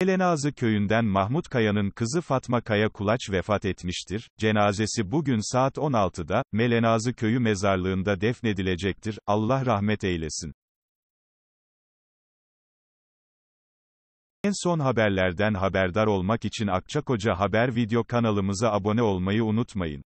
Elenazı köyünden Mahmut Kaya'nın kızı Fatma Kaya Kulaç vefat etmiştir. Cenazesi bugün saat 16'da, Melenazı köyü mezarlığında defnedilecektir. Allah rahmet eylesin. En son haberlerden haberdar olmak için Akçakoca Haber video kanalımıza abone olmayı unutmayın.